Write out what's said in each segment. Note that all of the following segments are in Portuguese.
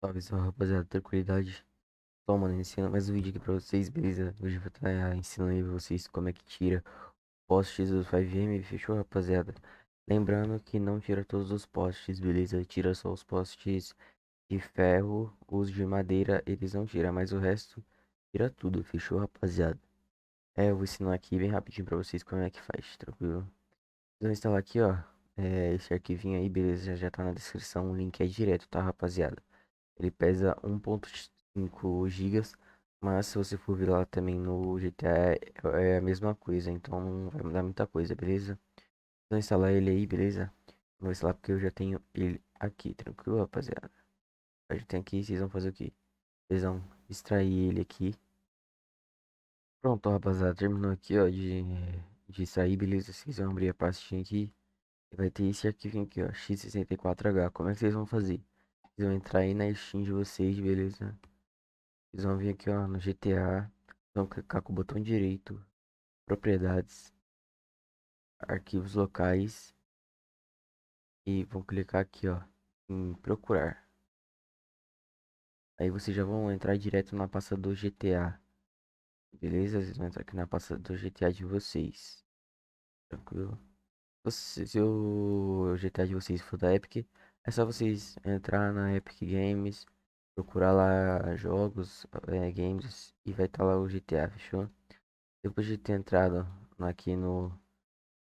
Salve, salve rapaziada, tranquilidade. Só mano, iniciando mais um vídeo aqui pra vocês, beleza? Hoje eu vou estar ah, ensinando aí pra vocês como é que tira postes do 5M, fechou rapaziada? Lembrando que não tira todos os postes, beleza? Tira só os postes de ferro, os de madeira eles não tiram, mas o resto tira tudo, fechou rapaziada? É, eu vou ensinar aqui bem rapidinho pra vocês como é que faz, tranquilo? Vocês vão instalar aqui, ó, é, esse arquivinho aí, beleza? Já, já tá na descrição, o link é direto, tá rapaziada? Ele pesa 1.5 GB, mas se você for ver lá também no GTA é, é a mesma coisa, então não vai mudar muita coisa, beleza? Vou instalar ele aí, beleza? Vou instalar porque eu já tenho ele aqui, tranquilo, rapaziada? Eu já tenho aqui, vocês vão fazer o que? Vocês vão extrair ele aqui. Pronto, rapaziada, terminou aqui, ó, de, de beleza? Vocês vão abrir a pastinha aqui. Vai ter esse arquivo aqui, ó, x64h. Como é que vocês vão fazer? Vocês vão entrar aí na Steam de vocês, beleza? Vocês vão vir aqui, ó, no GTA. Vão clicar com o botão direito. Propriedades. Arquivos locais. E vão clicar aqui, ó, em procurar. Aí vocês já vão entrar direto na pasta do GTA. Beleza? Vocês vão entrar aqui na pasta do GTA de vocês. Tranquilo? Se o GTA de vocês for da Epic, é só vocês entrar na Epic Games, procurar lá jogos, é, games e vai estar tá lá o GTA, fechou? Depois de ter entrado aqui no,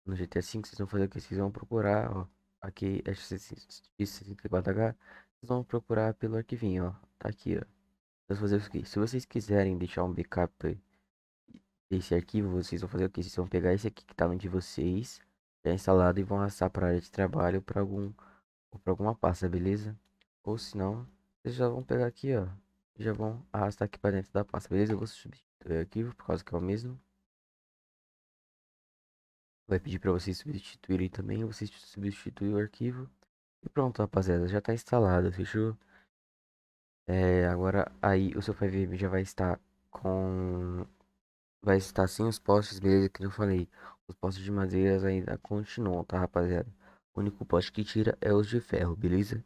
no GTA V, vocês vão fazer o que? Vocês vão procurar, ó, aqui é X64H, vocês vão procurar pelo arquivinho, ó, tá aqui, ó. Vocês vão fazer o que? se vocês quiserem deixar um backup desse arquivo, vocês vão fazer o que? Vocês vão pegar esse aqui que tá no de vocês, já instalado, e vão assar para área de trabalho para algum Vou pra alguma pasta, beleza? Ou se não, vocês já vão pegar aqui, ó. Já vão arrastar aqui pra dentro da pasta, beleza? Eu vou substituir o arquivo, por causa que é o mesmo. Vai pedir para vocês substituírem também, vocês substituem o arquivo. E pronto, rapaziada, já tá instalado, fechou? É, agora aí o seu FiveM já vai estar com... Vai estar sem os postes, beleza? Que eu falei, os postes de madeiras ainda continuam, tá, rapaziada? O único pote que tira é os de ferro, beleza?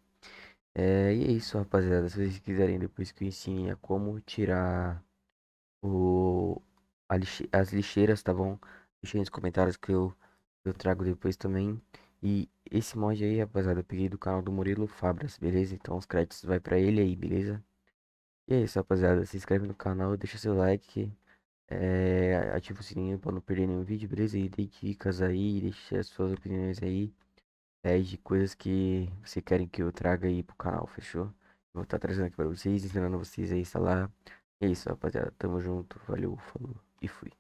É, e é isso, rapaziada. Se vocês quiserem depois que eu ensine a como tirar o, lixe, as lixeiras, tá bom? Deixem nos comentários que eu, eu trago depois também. E esse mod aí, rapaziada, eu peguei do canal do Murilo Fabras, beleza? Então os créditos vai pra ele aí, beleza? E é isso, rapaziada. Se inscreve no canal, deixa seu like, é, ativa o sininho pra não perder nenhum vídeo, beleza? E dê dicas aí, deixa suas opiniões aí pede coisas que vocês querem que eu traga aí pro canal, fechou? Vou estar tá trazendo aqui para vocês, ensinando vocês a instalar. é isso, rapaziada. Tamo junto, valeu, falou e fui.